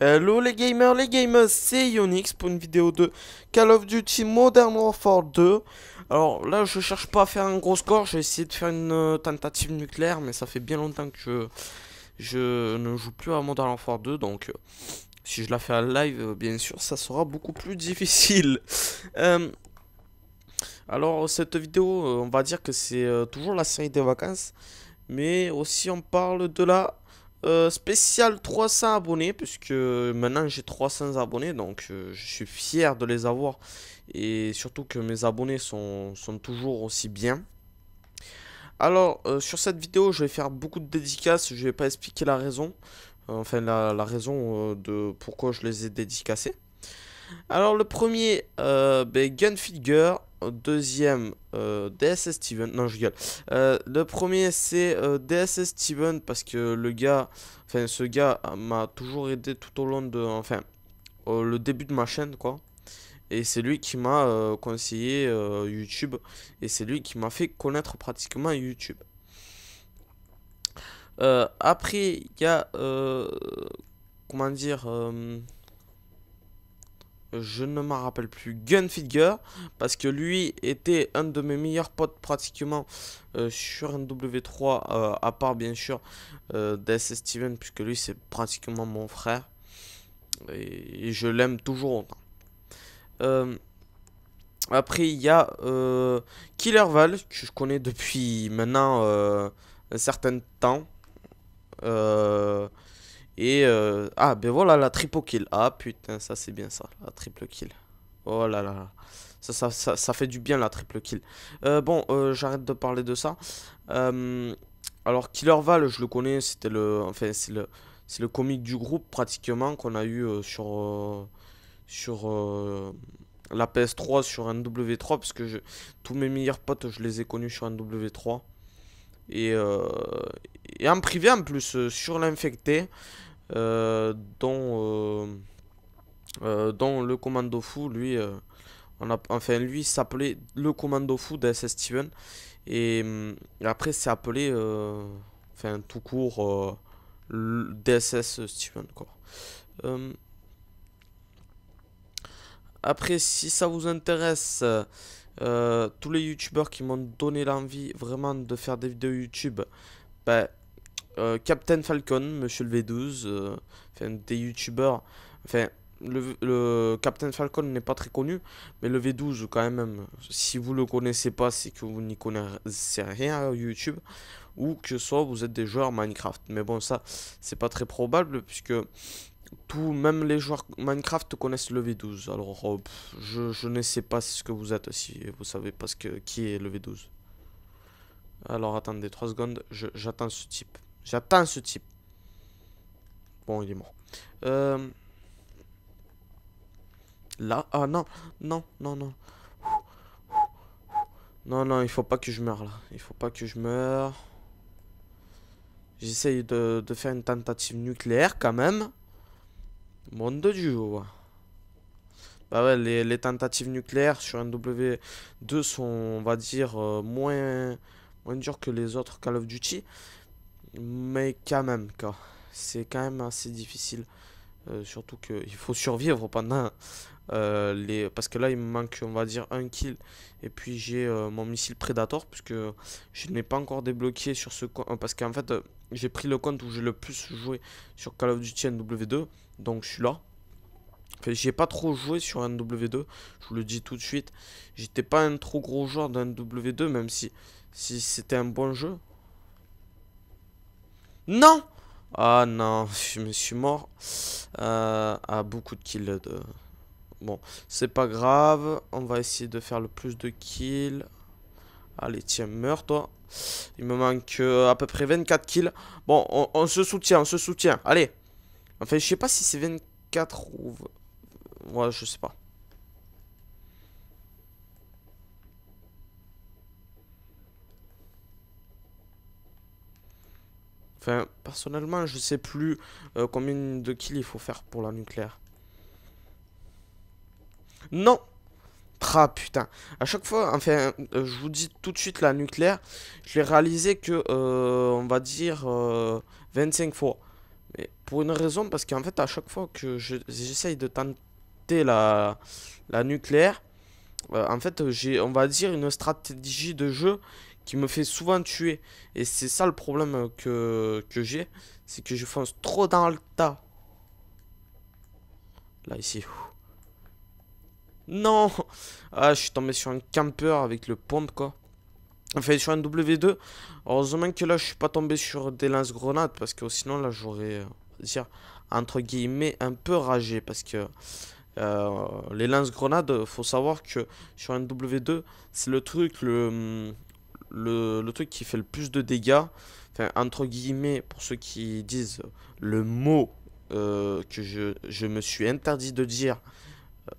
Hello les gamers, les gamers, c'est Ionix pour une vidéo de Call of Duty Modern Warfare 2. Alors là, je cherche pas à faire un gros score, j'ai essayé de faire une euh, tentative nucléaire, mais ça fait bien longtemps que je, ne joue plus à Modern Warfare 2, donc euh, si je la fais en live, euh, bien sûr, ça sera beaucoup plus difficile. alors cette vidéo, on va dire que c'est toujours la série des vacances, mais aussi on parle de la euh, spécial 300 abonnés, puisque maintenant j'ai 300 abonnés, donc euh, je suis fier de les avoir. Et surtout que mes abonnés sont, toujours aussi bien. Alors, euh, sur cette vidéo, je vais faire beaucoup de dédicaces, je vais pas expliquer la raison. enfin, la, raison de pourquoi je les ai dédicacés alors le premier, euh, ben, Deuxième, euh, DSS Steven. Non, je rigole. Euh, le premier, c'est euh, DSS Steven parce que le gars, enfin ce gars m'a toujours aidé tout au long de, enfin, le début de ma chaîne, quoi. Et c'est lui qui m'a conseillé YouTube. Et c'est lui qui m'a fait connaître pratiquement YouTube. après, il y a... comment dire je ne m'en rappelle plus, Gunfigure, parce que lui était un de mes meilleurs potes pratiquement euh, sur un 3 euh, à part bien sûr euh, Steven, puisque lui c'est pratiquement mon frère, et, je l'aime toujours autant. Euh, après il y a Killer Val, que je connais depuis maintenant un certain temps, et euh, ah, ben voilà la triple kill. Ah putain, ça c'est bien ça, la triple kill. Oh là là, Ça, fait du bien la triple kill. Euh, bon, euh, j'arrête de parler de ça. alors, Killer Val, je le connais, c'était le. Enfin, c'est le. C'est le comique du groupe pratiquement qu'on a eu sur. sur la PS3 sur NW3 parce que tous mes meilleurs potes je les ai connus sur NW3 et, et en privé en plus sur l'infecté euh, dans, euh, euh, dans le commando fou, lui, on a, enfin, lui s'appelait le commando fou d'SS Steven. Et, hum, après, c'est appelé, enfin, tout court, DSS Steven, quoi. Hum, après, si ça vous intéresse, tous les youtubeurs qui m'ont donné l'envie vraiment de faire des vidéos YouTube, ben, euh, Captain Falcon, Monsieur le V12, euh, des youtubeurs. Enfin, le, Captain Falcon n'est pas très connu, mais le V12 quand même, si vous le connaissez pas, c'est que vous n'y connaissez rien à YouTube, ou que soit vous êtes des joueurs Minecraft. Mais bon, ça, c'est pas très probable, puisque tout, même les joueurs Minecraft connaissent le V12. Alors, euh, je, ne sais pas ce que vous êtes si vous savez pas que, qui est le V12. Alors, attendez 3 secondes, j'attends ce type. J'attends ce type. Bon, il est mort. Euh, là Ah non Non, non, non. Non, non, il faut pas que je meure là. Il faut pas que je meure. J'essaye de, de, faire une tentative nucléaire quand même. Monde de Dieu, Bah ouais, les, tentatives nucléaires sur NW2 sont, on va dire, euh, moins, moins dures que les autres Call of Duty. Mais quand même, C'est quand même assez difficile. Euh, surtout qu'il faut survivre pendant euh, les... Parce que là, il me manque, on va dire, un kill. Et puis, j'ai euh, mon missile Predator. Puisque je n'ai pas encore débloqué sur ce compte. Parce qu'en fait, j'ai pris le compte où j'ai le plus joué sur Call of Duty NW2. Donc, je suis là. j'ai pas trop joué sur NW2. Je vous le dis tout de suite. J'étais pas un trop gros joueur d'un 2 Même si, si c'était un bon jeu. Non Ah non, je me suis mort euh, à beaucoup de kills. De... Bon, c'est pas grave. On va essayer de faire le plus de kills. Allez, tiens, meurs toi. Il me manque euh, à peu près 24 kills. Bon, on, se soutient, on se soutient. Allez. Enfin, je sais pas si c'est 24 ou... Moi, je sais pas. personnellement, je sais plus euh, combien de kills il faut faire pour la nucléaire. Non tra ah, putain, à chaque fois, enfin, euh, je vous dis tout de suite la nucléaire, je vais réalisé que, euh, on va dire, 25 fois. Mais pour une raison, parce qu'en fait, à chaque fois que j'essaye de tenter la, la nucléaire, en fait, j'ai, on va dire, une stratégie de jeu qui me fait souvent tuer. Et c'est ça le problème que, que j'ai, c'est que je fonce trop dans le tas. Là, ici. Non Ah, je suis tombé sur un camper avec le pompe, quoi. Enfin, sur un W2. Heureusement que là, je suis pas tombé sur des lances grenades parce que sinon, là, j'aurais, dire, entre guillemets, un peu ragé, parce que... Euh, les lances grenades faut savoir que sur un W2, c'est le truc le, le, le, truc qui fait le plus de dégâts, enfin, entre guillemets, pour ceux qui disent le mot euh, que je, je, me suis interdit de dire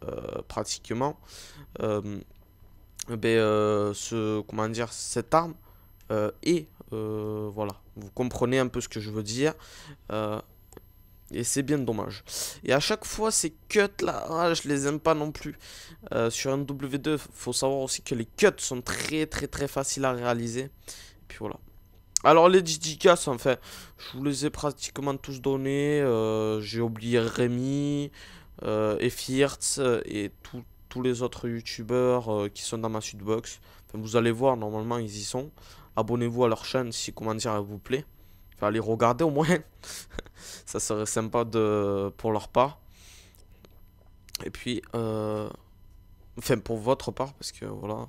euh, pratiquement, euh, ben, ce, comment dire, cette arme Et voilà, vous comprenez un peu ce que je veux dire, et c'est bien dommage. Et à chaque fois, ces cuts là, ah, je les aime pas non plus. Euh, sur w 2 faut savoir aussi que les cuts sont très très très faciles à réaliser. Et puis voilà. Alors les ça en fait. je vous les ai pratiquement tous donnés. Euh, j'ai oublié Rémi, euh, euh et et tous les autres youtubeurs qui sont dans ma suite box. vous allez voir, normalement ils y sont. Abonnez-vous à leur chaîne si comment dire elle vous plaît aller regarder au moins. ça serait sympa de pour leur part. Et puis, euh, enfin pour votre part, parce que voilà.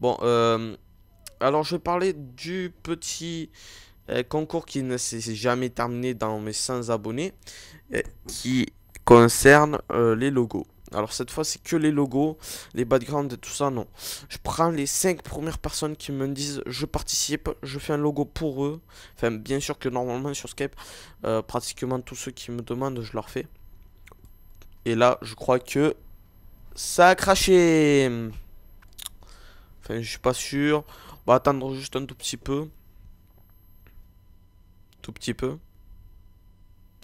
Bon, alors je vais parler du petit euh, concours qui ne s'est jamais terminé dans mes 100 abonnés, et euh, qui concerne les logos. Alors cette fois, c'est que les logos, les backgrounds et tout ça, non. Je prends les 5 premières personnes qui me disent je participe, je fais un logo pour eux. Enfin, bien sûr que normalement sur Skype, euh, pratiquement tous ceux qui me demandent, je leur fais. Et là, je crois que ça a craché. Enfin, je suis pas sûr. On va attendre juste un tout petit peu. Tout petit peu.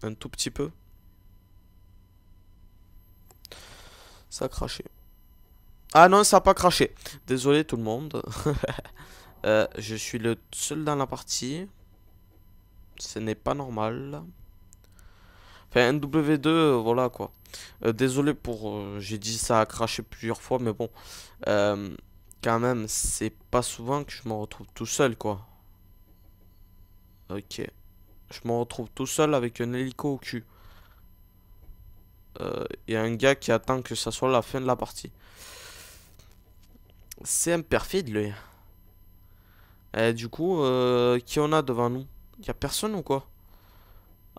Un tout petit peu. craché. Ah non, ça a pas craché. Désolé tout le monde. Euh, je suis le seul dans la partie. Ce n'est pas normal. Enfin, w 2 euh, voilà quoi. Euh, désolé pour... J'ai dit ça a craché plusieurs fois, mais bon. quand même, c'est pas souvent que je me retrouve tout seul, quoi. Ok. Je me retrouve tout seul avec un hélico au cul y euh, a un gars qui attend que ça soit la fin de la partie. C'est un perfide, lui. Et du coup, euh, qui on a devant nous a personne ou quoi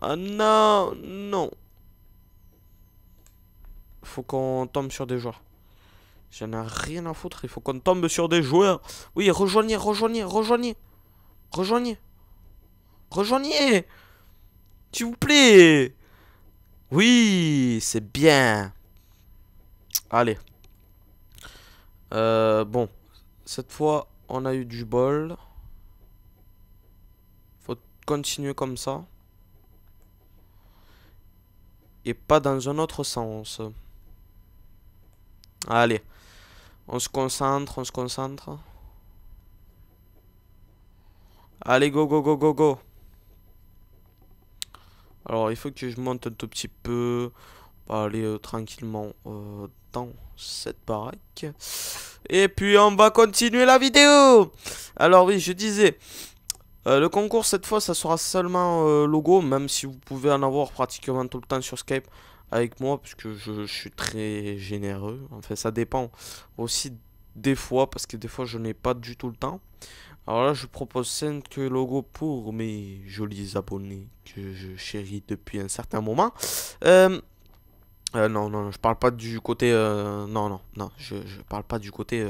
Ah non Non Faut qu'on tombe sur des joueurs. J'en ai rien à foutre, il faut qu'on tombe sur des joueurs. Oui, rejoignez, rejoignez, rejoignez. Rejoignez. Rejoignez S'il vous plaît oui, c'est bien. Allez. Euh, bon. Cette fois, on a eu du bol. Faut continuer comme ça. Et pas dans un autre sens. Allez. On se concentre, on se concentre. Allez, go, go, go, go, go. Alors il faut que je monte un tout petit peu. On aller euh, tranquillement euh, dans cette baraque. Et puis on va continuer la vidéo Alors oui, je disais... Euh, le concours cette fois ça sera seulement logo même si vous pouvez en avoir pratiquement tout le temps sur Skype avec moi puisque je, je suis très généreux en fait ça dépend aussi des fois parce que des fois je n'ai pas du tout le temps alors là, je propose 5 logos pour mes jolis abonnés que je chéris depuis un certain moment. Euh, non, non, je parle pas du côté... non, non, non, je, parle pas du côté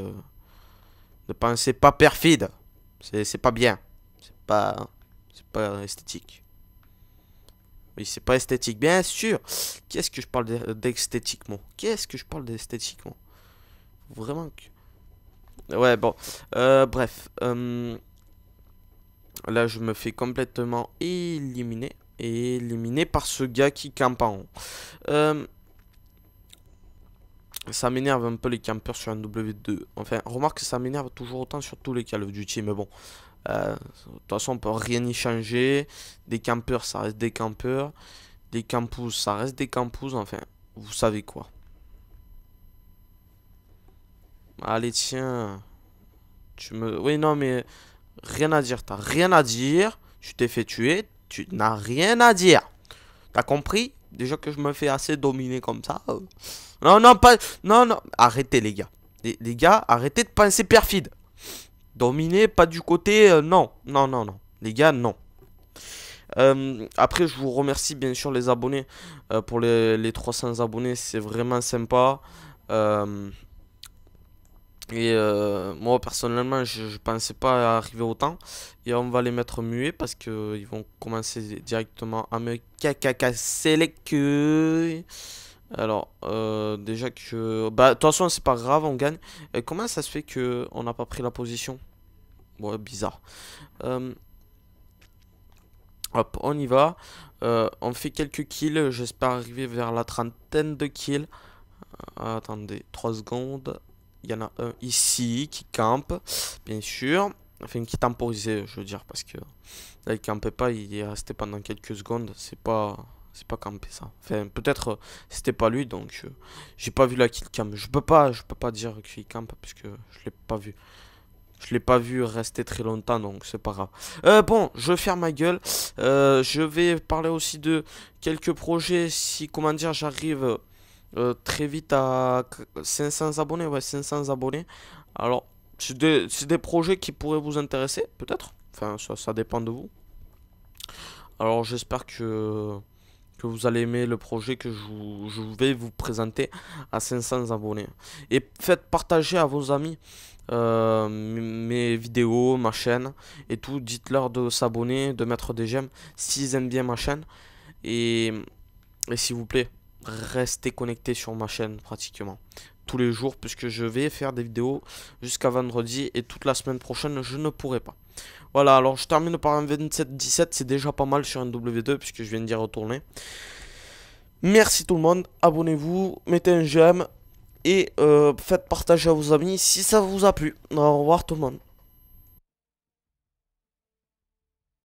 Ne pensez pas perfide. C'est pas bien. C'est pas... C'est pas esthétique. Oui, c'est pas esthétique, bien sûr. Qu'est-ce que je parle d'esthétiquement Qu'est-ce que je parle d'esthétiquement Vraiment que... Ouais, bon. Euh, bref. Euh, là, je me fais complètement éliminer. Éliminé par ce gars qui campe en haut. Euh, ça m'énerve un peu les campeurs sur un W2. Enfin, remarque que ça m'énerve toujours autant sur tous les Call of Duty, mais bon. de toute façon, on peut rien y changer. Des campeurs, ça reste des campeurs. Des campus ça reste des campus Enfin, vous savez quoi. Allez, tiens. Tu me... Oui, non, mais... Rien à dire. T'as rien à dire. Tu t'es fait tuer. Tu n'as rien à dire. T'as compris Déjà que je me fais assez dominer comme ça. Euh. Non, non, pas... Non, non. Arrêtez, les gars. Les, gars, arrêtez de penser perfide. Dominer, pas du côté... Euh, non, non, non, non. Les gars, non. Euh, après, je vous remercie bien sûr les abonnés pour les, les, 300 abonnés, c'est vraiment sympa. Euh, et euh, moi personnellement, je, pensais pas arriver autant. Et on va les mettre muets parce qu'ils vont commencer directement à me cacacasser les queues. Alors, euh, déjà que. Bah, de toute façon, c'est pas grave, on gagne. Et euh, comment ça se fait que on n'a pas pris la position Ouais, bizarre. Hop, on y va. on fait quelques kills. J'espère arriver vers la trentaine de kills. attendez, 3 secondes. Il y en a un ici qui campe, bien sûr. Enfin, qui temporisait, je veux dire, parce que là, il campait pas, il est resté pendant quelques secondes. C'est pas c'est pas campé ça. Enfin, peut-être c'était pas lui, donc euh, j'ai pas vu là qu'il campe. Je peux pas, je peux pas dire qu'il campe parce que je l'ai pas vu. Je l'ai pas vu rester très longtemps, donc c'est pas grave. Euh, bon, je ferme ma gueule. Euh, je vais parler aussi de quelques projets. Si, comment dire, j'arrive euh, très vite à 500 abonnés, ouais, 500 abonnés. Alors, c'est des, projets qui pourraient vous intéresser, peut-être. Enfin, ça, ça, dépend de vous. Alors, j'espère que, que vous allez aimer le projet que je, vais vous présenter à 500 abonnés. Et faites partager à vos amis euh, mes vidéos, ma chaîne et tout. Dites-leur de s'abonner, de mettre des j'aime s'ils aiment bien ma chaîne. et s'il vous plaît, rester connecté sur ma chaîne pratiquement tous les jours puisque je vais faire des vidéos jusqu'à vendredi et toute la semaine prochaine je ne pourrai pas. Voilà alors je termine par un 27-17 c'est déjà pas mal sur un W2 puisque je viens d'y retourner. Merci tout le monde, abonnez-vous, mettez un j'aime et euh, faites partager à vos amis si ça vous a plu. Au revoir tout le monde.